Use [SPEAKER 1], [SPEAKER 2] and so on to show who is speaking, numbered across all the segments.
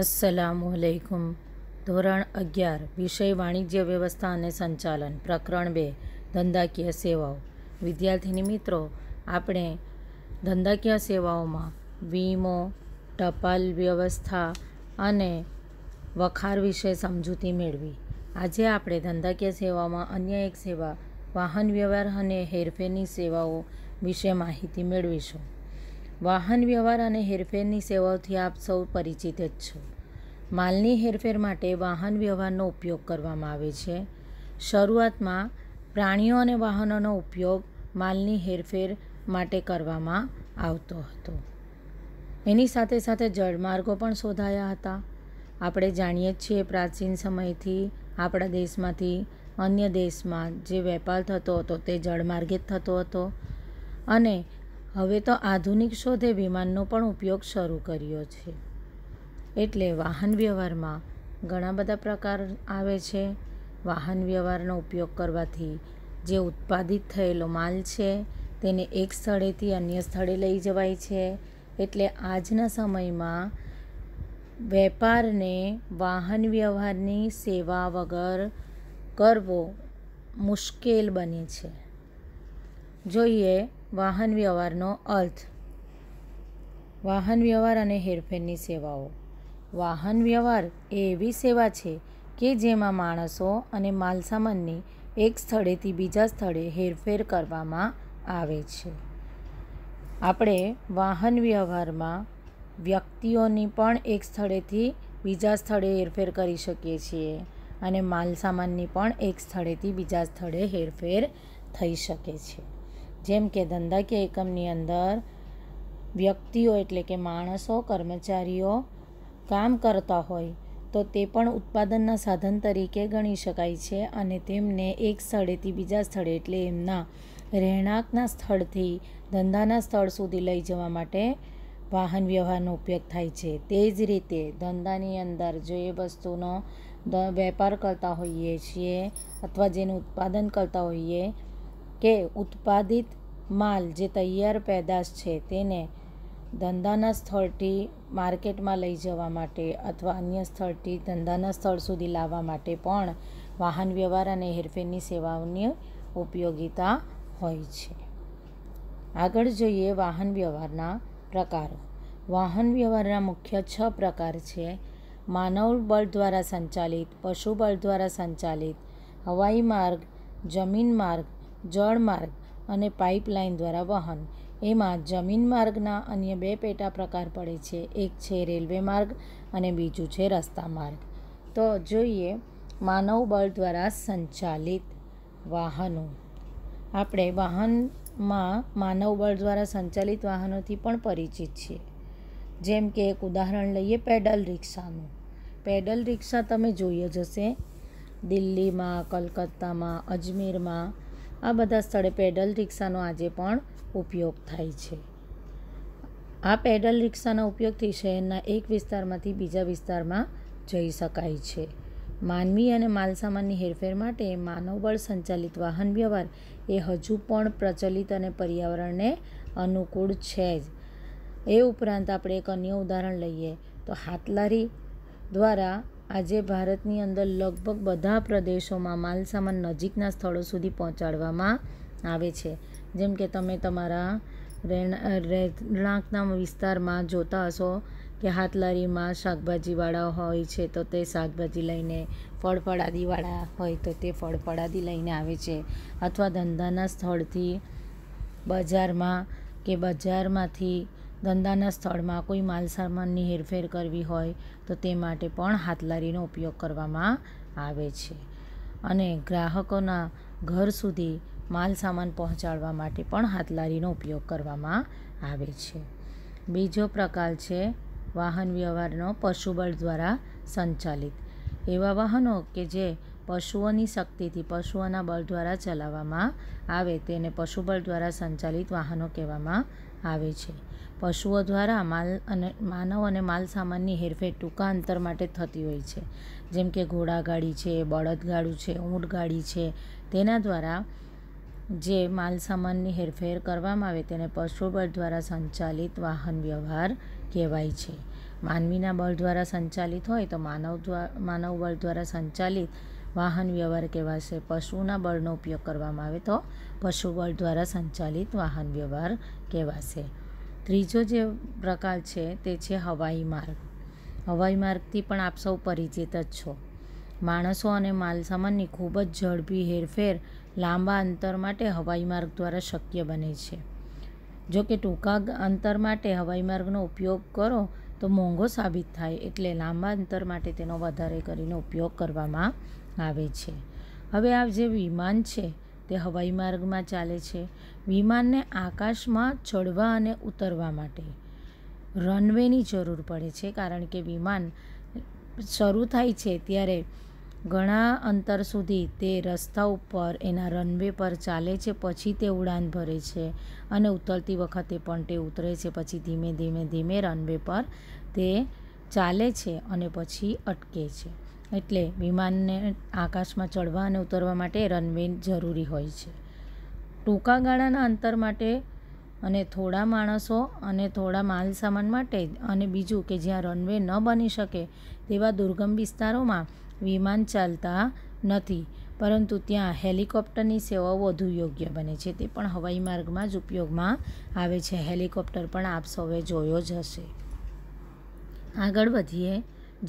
[SPEAKER 1] અસલામુ અસલામુઅલૈકુમ ધોરણ અગિયાર વિષય વાણિજ્ય વ્યવસ્થા અને સંચાલન પ્રકરણ બે ધંધાકીય સેવાઓ વિદ્યાર્થીની મિત્રો આપણે ધંધાકીય સેવાઓમાં વીમો ટપાલ વ્યવસ્થા અને વખાર વિશે સમજૂતી મેળવી આજે આપણે ધંધાકીય સેવામાં અન્ય એક સેવા વાહન વ્યવહાર અને હેરફેરની સેવાઓ વિશે માહિતી મેળવીશું વાહન વ્યવહાર અને હેરફેરની સેવાઓથી આપ સૌ પરિચિત જ છો માલની હેરફેર માટે વાહન વ્યવહારનો ઉપયોગ કરવામાં આવે છે શરૂઆતમાં પ્રાણીઓ અને વાહનોનો ઉપયોગ માલની હેરફેર માટે કરવામાં આવતો હતો એની સાથે સાથે જળમાર્ગો પણ શોધાયા હતા આપણે જાણીએ જ છીએ પ્રાચીન સમયથી આપણા દેશમાંથી અન્ય દેશમાં જે વેપાર થતો હતો તે જળમાર્ગે જ થતો હતો અને હવે તો આધુનિક શોધે વિમાનનો પણ ઉપયોગ શરૂ કર્યો છે એટલે વાહન વ્યવહારમાં ઘણા બધા પ્રકાર આવે છે વાહન વ્યવહારનો ઉપયોગ કરવાથી જે ઉત્પાદિત થયેલો માલ છે તેને એક સ્થળેથી અન્ય સ્થળે લઈ જવાય છે એટલે આજના સમયમાં વેપારને વાહન વ્યવહારની સેવા વગર કરવો મુશ્કેલ બને છે જોઈએ વાહન વ્યવહારનો અર્થ વાહન વ્યવહાર અને હેરફેરની સેવાઓ વાહન વ્યવહાર એ એવી સેવા છે કે જેમાં માણસો અને માલસામાનની એક સ્થળેથી બીજા સ્થળે હેરફેર કરવામાં આવે છે આપણે વાહન વ્યવહારમાં વ્યક્તિઓની પણ એક સ્થળેથી બીજા સ્થળે હેરફેર કરી શકીએ છીએ અને માલસામાનની પણ એક સ્થળેથી બીજા સ્થળે હેરફેર થઈ શકે છે જેમ કે ધંધાકીય એકમની અંદર વ્યક્તિઓ એટલે કે માણસો કર્મચારીઓ કામ કરતા હોય તો તે પણ ઉત્પાદનના સાધન તરીકે ગણી શકાય છે અને તેમને એક સ્થળેથી બીજા સ્થળે એટલે એમના રહેણાંકના સ્થળથી ધંધાના સ્થળ સુધી લઈ જવા માટે વાહન વ્યવહારનો ઉપયોગ થાય છે તે જ રીતે ધંધાની અંદર જો એ વસ્તુનો વેપાર કરતા હોઈએ છીએ અથવા જેનું ઉત્પાદન કરતા હોઈએ કે ઉત્પાદિત માલ જે તૈયાર પેદાશ છે તેને ધંધાના સ્થળથી માર્કેટમાં લઈ જવા માટે અથવા અન્ય સ્થળથી ધંધાના સ્થળ સુધી લાવવા માટે પણ વાહન વ્યવહાર અને હેરફેરની સેવાઓની ઉપયોગીતા હોય છે આગળ જોઈએ વાહન વ્યવહારના પ્રકારો વાહન વ્યવહારના મુખ્ય છ પ્રકાર છે માનવ બળ દ્વારા સંચાલિત પશુ બળ દ્વારા સંચાલિત હવાઈ માર્ગ જમીન માર્ગ જળ માર્ગ અને પાઇપલાઇન દ્વારા વહન એમાં જમીન માર્ગના અન્ય બે પેટા પ્રકાર પડે છે એક છે રેલવે માર્ગ અને બીજું છે રસ્તા માર્ગ તો જોઈએ માનવ બળ દ્વારા સંચાલિત વાહનો આપણે વાહનમાં માનવ બળ દ્વારા સંચાલિત વાહનોથી પણ પરિચિત છીએ જેમ કે એક ઉદાહરણ લઈએ પેડલ રિક્ષાનું પેડલ રિક્ષા તમે જોઈ જ હશે દિલ્હીમાં કલકત્તામાં અજમેરમાં આ બધા સ્થળે પેડલ રિક્ષાનો આજે પણ ઉપયોગ થાય છે આ પેડલ રિક્ષાના ઉપયોગથી શહેરના એક વિસ્તારમાંથી બીજા વિસ્તારમાં જઈ શકાય છે માનવી અને માલસામાનની હેરફેર માટે માનવબળ સંચાલિત વાહન વ્યવહાર એ હજુ પણ પ્રચલિત અને પર્યાવરણને અનુકૂળ છે જ એ ઉપરાંત આપણે એક અન્ય ઉદાહરણ લઈએ તો હાથલારી દ્વારા આજે ભારતની અંદર લગભગ બધા પ્રદેશોમાં માલસામાન નજીકના સ્થળો સુધી પહોંચાડવામાં આવે છે જેમ કે તમે તમારા રહેણાંકના વિસ્તારમાં જોતા હશો કે હાથલારીમાં શાકભાજીવાળા હોય છે તો તે શાકભાજી લઈને ફળફળાદીવાળા હોય તો તે ફળફળાદી લઈને આવે છે અથવા ધંધાના સ્થળથી બજારમાં કે બજારમાંથી ધંધાના સ્થળમાં કોઈ માલસામાનની હેરફેર કરવી હોય તો તે માટે પણ હાથલારીનો ઉપયોગ કરવામાં આવે છે અને ગ્રાહકોના ઘર સુધી માલસામાન પહોંચાડવા માટે પણ હાથલારીનો ઉપયોગ કરવામાં આવે છે બીજો પ્રકાર છે વાહન વ્યવહારનો પશુબળ દ્વારા સંચાલિત એવા વાહનો કે જે પશુઓની શક્તિથી પશુઓના બળ દ્વારા ચલાવવામાં આવે તેને પશુબળ દ્વારા સંચાલિત વાહનો કહેવામાં આવે છે પશુઓ દ્વારા માલ અને માનવ અને માલ સામાનની હેરફેર ટૂંકા અંતર માટે થતી હોય છે જેમ કે ઘોડાગાડી છે બળદગાડું છે ઊંટગાડી છે તેના દ્વારા જે માલ સામાનની હેરફેર કરવામાં આવે તેને પશુબળ દ્વારા સંચાલિત વાહન વ્યવહાર કહેવાય છે માનવીના બળ દ્વારા સંચાલિત હોય તો માનવ દ્વારા માનવ બળ દ્વારા સંચાલિત વાહન વ્યવહાર કહેવાશે પશુના બળનો ઉપયોગ કરવામાં આવે તો પશુ બળ દ્વારા સંચાલિત વાહન વ્યવહાર કહેવાશે ત્રીજો જે પ્રકાર છે તે છે હવાઈ માર્ગ હવાઈ માર્ગથી પણ આપ સૌ પરિચિત જ છો માણસો અને માલસામાનની ખૂબ જ ઝડપી હેરફેર લાંબા અંતર માટે હવાઈ માર્ગ દ્વારા શક્ય બને છે જો કે ટૂંકા અંતર માટે હવાઈ માર્ગનો ઉપયોગ કરો તો મોંઘો સાબિત થાય એટલે લાંબા અંતર માટે તેનો વધારે કરીને ઉપયોગ કરવામાં આવે છે હવે આ જે વિમાન છે તે હવાઈ માર્ગમાં ચાલે છે વિમાનને આકાશમાં ચડવા અને ઉતરવા માટે રનવેની જરૂર પડે છે કારણ કે વિમાન શરૂ થાય છે ત્યારે ઘણા અંતર સુધી તે રસ્તા ઉપર એના રનવે પર ચાલે છે પછી તે ઉડાન ભરે છે અને ઉતરતી વખતે પણ તે ઉતરે છે પછી ધીમે ધીમે ધીમે રનવે પર તે ચાલે છે અને પછી અટકે છે એટલે વિમાનને આકાશમાં ચડવા અને ઉતરવા માટે રનવે જરૂરી હોય છે ટૂંકા ગાળાના અંતર માટે અને થોડા માણસો અને થોડા માલસામાન માટે અને બીજું કે જ્યાં રનવે ન બની શકે તેવા દુર્ગમ વિસ્તારોમાં વિમાન ચાલતા નથી પરંતુ ત્યાં હેલિકોપ્ટરની સેવાઓ વધુ યોગ્ય બને છે તે પણ હવાઈ માર્ગમાં જ ઉપયોગમાં આવે છે હેલિકોપ્ટર પણ આપ સૌએ જોયો જ હશે આગળ વધીએ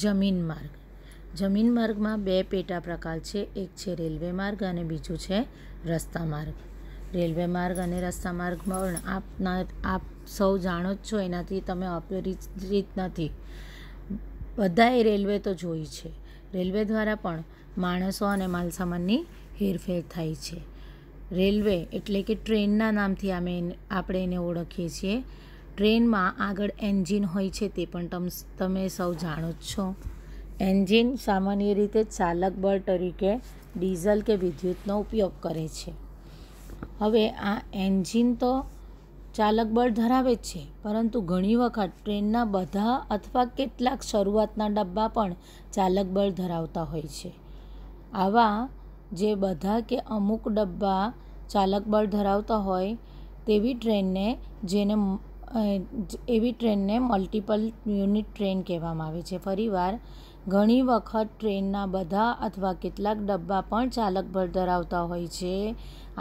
[SPEAKER 1] જમીન માર્ગ જમીન માર્ગમાં બે પેટા પ્રકાર છે એક છે રેલવે માર્ગ અને બીજું છે રસ્તા માર્ગ રેલવે માર્ગ અને રસ્તા માર્ગમાં આપના આપ સૌ જાણો જ છો એનાથી તમે અપરિચિત નથી બધાએ રેલવે તો જોઈ છે રેલવે દ્વારા પણ માણસો અને માલસામાનની હેરફેર થાય છે રેલવે એટલે કે ટ્રેનના નામથી અમે આપણે એને ઓળખીએ છીએ ટ્રેનમાં આગળ એન્જિન હોય છે તે પણ તમ તમે સૌ જાણો જ છો એન્જિન સામાન્ય રીતે ચાલક બળ તરીકે ડીઝલ કે વિદ્યુતનો ઉપયોગ કરે છે હવે આ એન્જિન તો ચાલક બળ ધરાવે જ છે પરંતુ ઘણી વખત ટ્રેનના બધા અથવા કેટલાક શરૂઆતના ડબ્બા પણ ચાલક બળ ધરાવતા હોય છે આવા જે બધા કે અમુક ડબ્બા ચાલક બળ ધરાવતા હોય તેવી ટ્રેનને જેને એવી ટ્રેનને મલ્ટિપલ યુનિટ ટ્રેન કહેવામાં આવે છે ફરીવાર ઘણી વખત ટ્રેનના બધા અથવા કેટલાક ડબ્બા પણ ચાલકબળ ધરાવતા હોય છે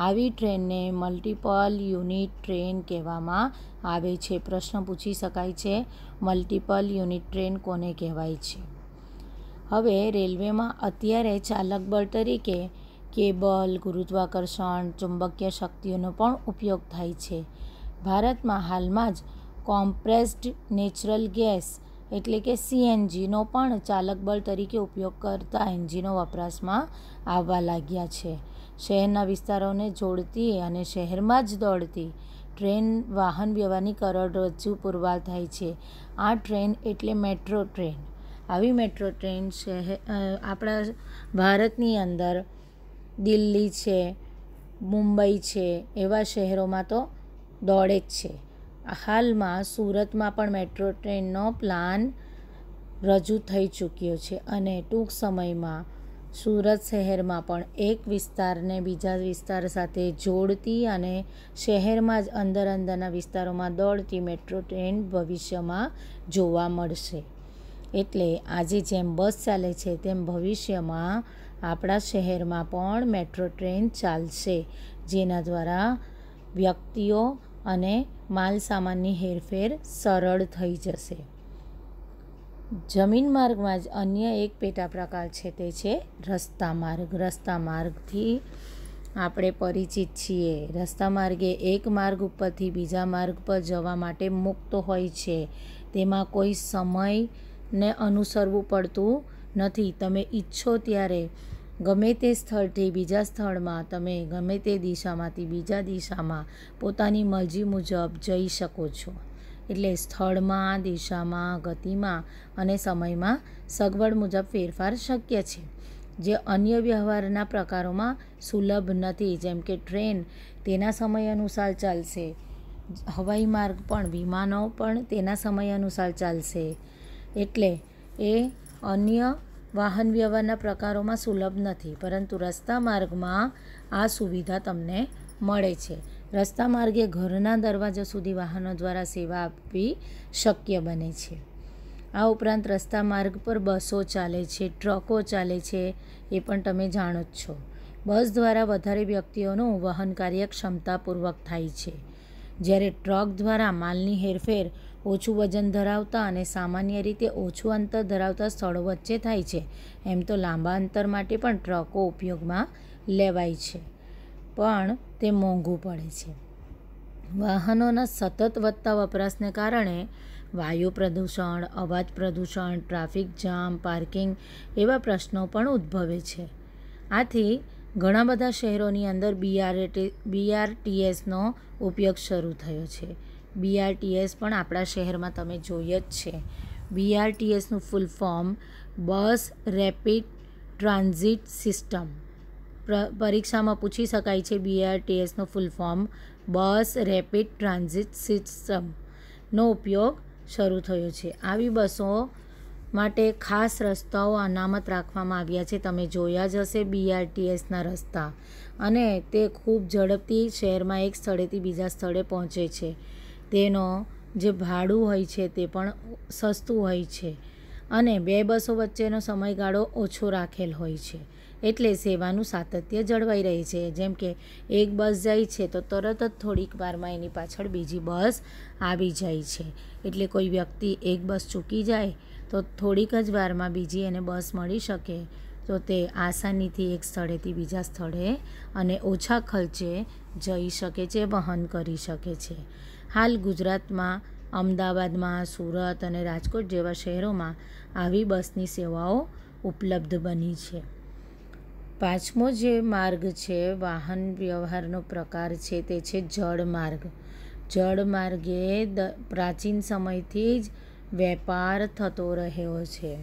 [SPEAKER 1] આવી ટ્રેનને મલ્ટિપલ યુનિટ ટ્રેન કહેવામાં આવે છે પ્રશ્ન પૂછી શકાય છે મલ્ટિપલ યુનિટ ટ્રેન કોને કહેવાય છે હવે રેલવેમાં અત્યારે ચાલક બળ તરીકે કેબલ ગુરુત્વાકર્ષણ ચુંબકીય શક્તિઓનો પણ ઉપયોગ થાય છે ભારતમાં હાલમાં જ કોમ્પ્રેસ્ડ નેચરલ ગેસ એટલે કે સીએનજીનો પણ ચાલક બળ તરીકે ઉપયોગ કરતા એન્જિનો વપરાશમાં આવવા લાગ્યા છે શહેરના વિસ્તારોને જોડતી અને શહેરમાં જ દોડતી ટ્રેન વાહન વ્યવહારની કરોડરજ્જુ પુરવાર થાય છે આ ટ્રેન એટલે મેટ્રો ટ્રેન આવી મેટ્રો ટ્રેન શહેર આપણા ભારતની અંદર દિલ્હી છે મુંબઈ છે એવા શહેરોમાં તો દોડે જ છે હાલમાં સુરતમાં પણ મેટ્રો ટ્રેનનો પ્લાન રજૂ થઈ ચૂક્યો છે અને ટૂંક સમયમાં સુરત શહેરમાં પણ એક વિસ્તારને બીજા વિસ્તાર સાથે જોડતી અને શહેરમાં જ અંદર અંદરના વિસ્તારોમાં દોડતી મેટ્રો ટ્રેન ભવિષ્યમાં જોવા મળશે એટલે આજે જેમ બસ ચાલે છે તેમ ભવિષ્યમાં આપણા શહેરમાં પણ મેટ્રો ટ્રેન ચાલશે જેના દ્વારા વ્યક્તિઓ અને માલ સામાનની હેરફેર સરળ થઈ જશે જમીન માર્ગમાં જ અન્ય એક પેટા પ્રકાર છે તે છે રસ્તા માર્ગ રસ્તા માર્ગથી આપણે પરિચિત છીએ રસ્તા માર્ગે એક માર્ગ ઉપરથી બીજા માર્ગ પર જવા માટે મુક્ત હોય છે તેમાં કોઈ સમયને અનુસરવું પડતું નથી તમે ઈચ્છો ત્યારે ગમે તે સ્થળથી બીજા સ્થળમાં તમે ગમે તે દિશામાંથી બીજા દિશામાં પોતાની મરજી મુજબ જઈ શકો છો એટલે સ્થળમાં દિશામાં ગતિમાં અને સમયમાં સગવડ મુજબ ફેરફાર શક્ય છે જે અન્ય વ્યવહારના પ્રકારોમાં સુલભ નથી જેમ કે ટ્રેન તેના સમય અનુસાર ચાલશે હવાઈ માર્ગ પણ વિમાનો પણ તેના સમય અનુસાર ચાલશે એટલે એ અન્ય વાહન વ્યવહારના પ્રકારોમાં સુલભ નથી પરંતુ રસ્તા માર્ગમાં આ સુવિધા તમને મળે છે રસ્તા માર્ગે ઘરના દરવાજા સુધી વાહનો દ્વારા સેવા આપવી શક્ય બને છે આ ઉપરાંત રસ્તા માર્ગ પર બસો ચાલે છે ટ્રકો ચાલે છે એ પણ તમે જાણો જ છો બસ દ્વારા વધારે વ્યક્તિઓનું વહન કાર્ય ક્ષમતાપૂર્વક થાય છે જ્યારે ટ્રક દ્વારા માલની હેરફેર ઓછું વજન ધરાવતા અને સામાન્ય રીતે ઓછું અંતર ધરાવતા સ્થળો વચ્ચે થાય છે એમ તો લાંબા અંતર માટે પણ ટ્રકો ઉપયોગમાં લેવાય છે પણ તે મોંઘું પડે છે વાહનોના સતત વધતા વપરાશને કારણે વાયુ પ્રદૂષણ અવાજ પ્રદૂષણ ટ્રાફિક જામ પાર્કિંગ એવા પ્રશ્નો પણ ઉદ્ભવે છે આથી ઘણા બધા શહેરોની અંદર બીઆરટી બીઆરટીએસનો ઉપયોગ શરૂ થયો છે બીઆરટીએસ પણ આપણા શહેરમાં તમે જોઈએ જ છે બીઆરટીએસનું full form bus rapid transit system પરીક્ષામાં પૂછી શકાય છે બીઆરટીએસનું full form bus rapid transit સિસ્ટમનો ઉપયોગ શરૂ થયો છે આવી બસો માટે ખાસ રસ્તાઓ અનામત રાખવામાં આવ્યા છે તમે જોયા જ હશે બીઆરટીએસના રસ્તા અને તે ખૂબ ઝડપથી શહેરમાં એક સ્થળેથી બીજા સ્થળે પહોંચે છે તેનો જે ભાડું હોય છે તે પણ સસ્તું હોય છે અને બે બસો વચ્ચેનો સમયગાળો ઓછો રાખેલ હોય છે એટલે સેવાનું સાતત્ય જળવાઈ રહે છે જેમ કે એક બસ જાય છે તો તરત જ થોડીક વારમાં એની પાછળ બીજી બસ આવી જાય છે એટલે કોઈ વ્યક્તિ એક બસ ચૂકી જાય તો થોડીક જ વારમાં બીજી એને બસ મળી શકે તો તે આસાનીથી એક સ્થળેથી બીજા સ્થળે અને ઓછા ખર્ચે જઈ શકે છે વહન કરી શકે છે હાલ ગુજરાતમાં અમદાવાદમાં સુરત અને રાજકોટ જેવા શહેરોમાં આવી બસની સેવાઓ ઉપલબ્ધ બની છે પાંચમો જે માર્ગ છે વાહન વ્યવહારનો પ્રકાર છે તે છે જળ માર્ગ જળ માર્ગે દ પ્રાચીન સમયથી જ વેપાર થતો રહ્યો છે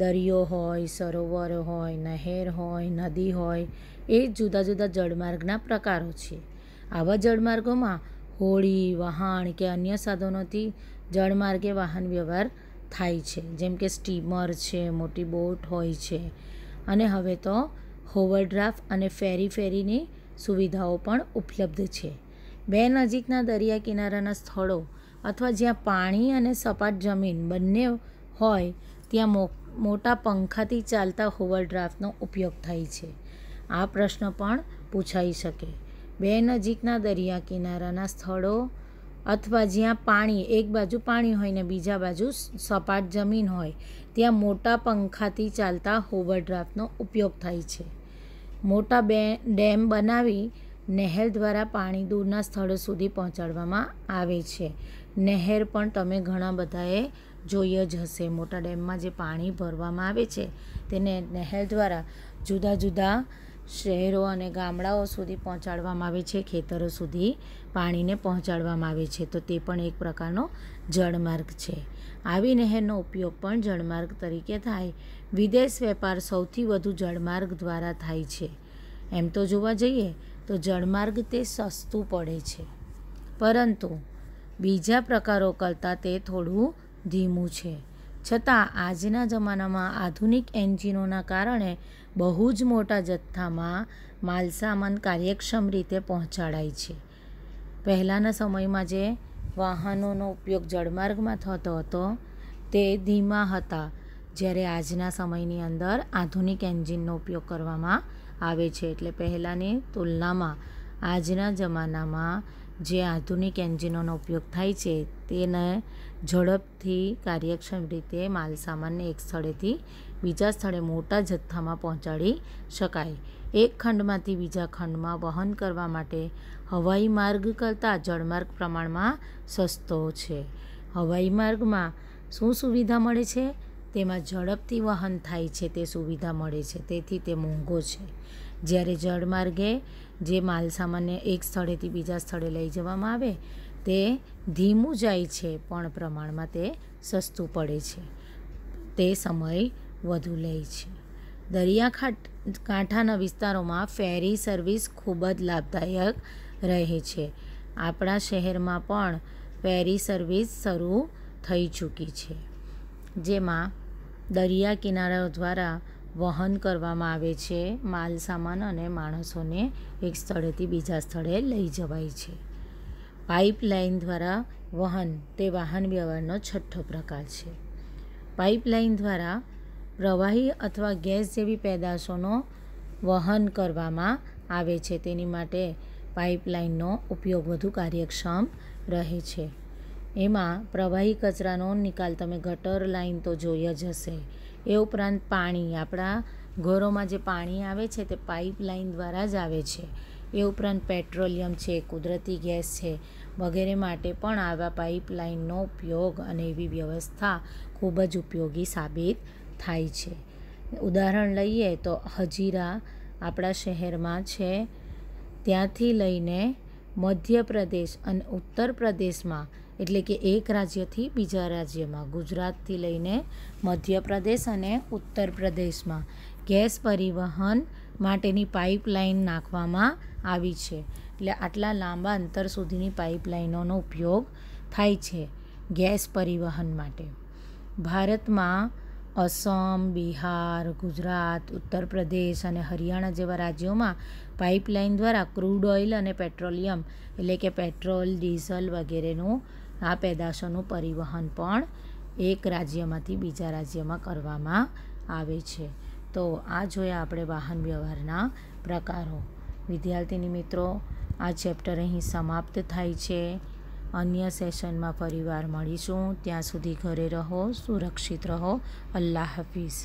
[SPEAKER 1] દરિયો હોય સરોવર હોય નહેર હોય નદી હોય એ જુદા જુદા જળમાર્ગના પ્રકારો છે આવા જળમાર્ગોમાં હોડી વહાણ કે અન્ય સાધનોથી જળમાર્ગે વાહન વ્યવહાર થાય છે જેમ કે સ્ટીમર છે મોટી બોટ હોય છે અને હવે તો હોવરડ્રાફ્ટ અને ફેરી ફેરીની સુવિધાઓ પણ ઉપલબ્ધ છે બે નજીકના દરિયા કિનારાના સ્થળો અથવા જ્યાં પાણી અને સપાટ જમીન બંને હોય ત્યાં મો મોટા પંખાથી ચાલતા હોવરડ્રાફ્ટનો ઉપયોગ થાય છે આ પ્રશ્ન પણ પૂછાઈ શકે બે નજીકના દરિયા કિનારાના સ્થળો અથવા જ્યાં પાણી એક બાજુ પાણી હોય ને બીજા બાજુ સપાટ જમીન હોય ત્યાં મોટા પંખાથી ચાલતા હોવરડ્રાફ્ટનો ઉપયોગ થાય છે મોટા બે ડેમ બનાવી નહેર દ્વારા પાણી દૂરના સ્થળો સુધી પહોંચાડવામાં આવે છે નહેર પણ તમે ઘણા બધાએ જોઈ જ હશે મોટા ડેમમાં જે પાણી ભરવામાં આવે છે તેને નહેર દ્વારા જુદા જુદા શહેરો અને ગામડાઓ સુધી પહોંચાડવામાં આવે છે ખેતરો સુધી પાણીને પહોંચાડવામાં આવે છે તો તે પણ એક પ્રકારનો જળમાર્ગ છે આવી નહેરનો ઉપયોગ પણ જળમાર્ગ તરીકે થાય વિદેશ વેપાર સૌથી વધુ જળમાર્ગ દ્વારા થાય છે એમ તો જોવા જઈએ તો જળમાર્ગ તે સસ્તું પડે છે પરંતુ બીજા પ્રકારો કરતાં તે થોડું ધીમું છે છતાં આજના જમાનામાં આધુનિક એન્જિનોના કારણે બહુ જ મોટા જથ્થામાં માલસામાન કાર્યક્ષમ રીતે પહોંચાડાય છે પહેલાંના સમયમાં જે વાહનોનો ઉપયોગ જળમાર્ગમાં થતો હતો તે ધીમા હતા જ્યારે આજના સમયની અંદર આધુનિક એન્જિનનો ઉપયોગ કરવામાં આવે છે એટલે પહેલાંની તુલનામાં આજના જમાનામાં જે આધુનિક એન્જિનોનો ઉપયોગ થાય છે તેને ઝડપથી કાર્યક્ષમ રીતે માલસામાનને એક સ્થળેથી બીજા સ્થળે મોટા જથ્થામાં પહોંચાડી શકાય એક ખંડમાંથી બીજા ખંડમાં વહન કરવા માટે હવાઈ માર્ગ કરતાં જળમાર્ગ પ્રમાણમાં સસ્તો છે હવાઈ માર્ગમાં શું સુવિધા મળે છે તેમાં ઝડપથી વહન થાય છે તે સુવિધા મળે છે તેથી તે મોંઘો છે જ્યારે જળમાર્ગે જે માલસામાનને એક સ્થળેથી બીજા સ્થળે લઈ જવામાં આવે તે ધીમું જાય છે પણ પ્રમાણમાં તે સસ્તું પડે છે તે સમય વધુ લે છે દરિયાખાટ કાંઠાના વિસ્તારોમાં ફેરી સર્વિસ ખૂબ જ લાભદાયક રહે છે આપણા શહેરમાં પણ ફેરી સર્વિસ શરૂ થઈ ચૂકી છે જેમાં દરિયા કિનારાઓ દ્વારા વહન કરવામાં આવે છે માલ સામાન અને માણસોને એક સ્થળેથી બીજા સ્થળે લઈ જવાય છે પાઇપલાઇન દ્વારા વહન તે વાહન વ્યવહારનો છઠ્ઠો પ્રકાર છે પાઇપલાઇન દ્વારા પ્રવાહી અથવા ગેસ જેવી પેદાશોનો વહન કરવામાં આવે છે તેની માટે પાઇપલાઇનનો ઉપયોગ વધુ કાર્યક્ષમ રહે છે એમાં પ્રવાહી કચરાનો નિકાલ તમે ગટર લાઈન તો જોઈ જ હશે એ ઉપરાંત પાણી આપણા ઘરોમાં જે પાણી આવે છે તે પાઇપલાઇન દ્વારા જ આવે છે એ ઉપરાંત પેટ્રોલિયમ છે કુદરતી ગેસ છે વગેરે માટે પણ આવા પાઇપલાઇનનો ઉપયોગ અને એવી વ્યવસ્થા ખૂબ જ ઉપયોગી સાબિત થાય છે ઉદાહરણ લઈએ તો હજીરા આપણા શહેરમાં છે ત્યાંથી લઈને મધ્યપ્રદેશ અને ઉત્તર પ્રદેશમાં એટલે કે એક રાજ્યથી બીજા રાજ્યમાં ગુજરાતથી લઈને મધ્યપ્રદેશ અને ઉત્તર પ્રદેશમાં ગેસ પરિવહન માટેની પાઇપલાઇન નાખવામાં આવી છે એટલે આટલા લાંબા અંતર સુધીની પાઇપલાઇનોનો ઉપયોગ થાય છે ગેસ પરિવહન માટે ભારતમાં અસમ બિહાર ગુજરાત ઉત્તર પ્રદેશ અને હરિયાણા જેવા રાજ્યોમાં પાઇપલાઇન દ્વારા ક્રૂડ ઓઇલ અને પેટ્રોલિયમ એટલે કે પેટ્રોલ ડીઝલ વગેરેનું આ પેદાશોનું પરિવહન પણ એક રાજ્યમાંથી બીજા રાજ્યમાં કરવામાં આવે છે તો આ જોયા આપણે વાહન વ્યવહારના પ્રકારો વિદ્યાર્થીની મિત્રો આ ચેપ્ટર અહીં સમાપ્ત થાય છે અન્ય સેશનમાં ફરીવાર મળીશું ત્યાં સુધી ઘરે રહો સુરક્ષિત રહો અલ્લાહ હાફિઝ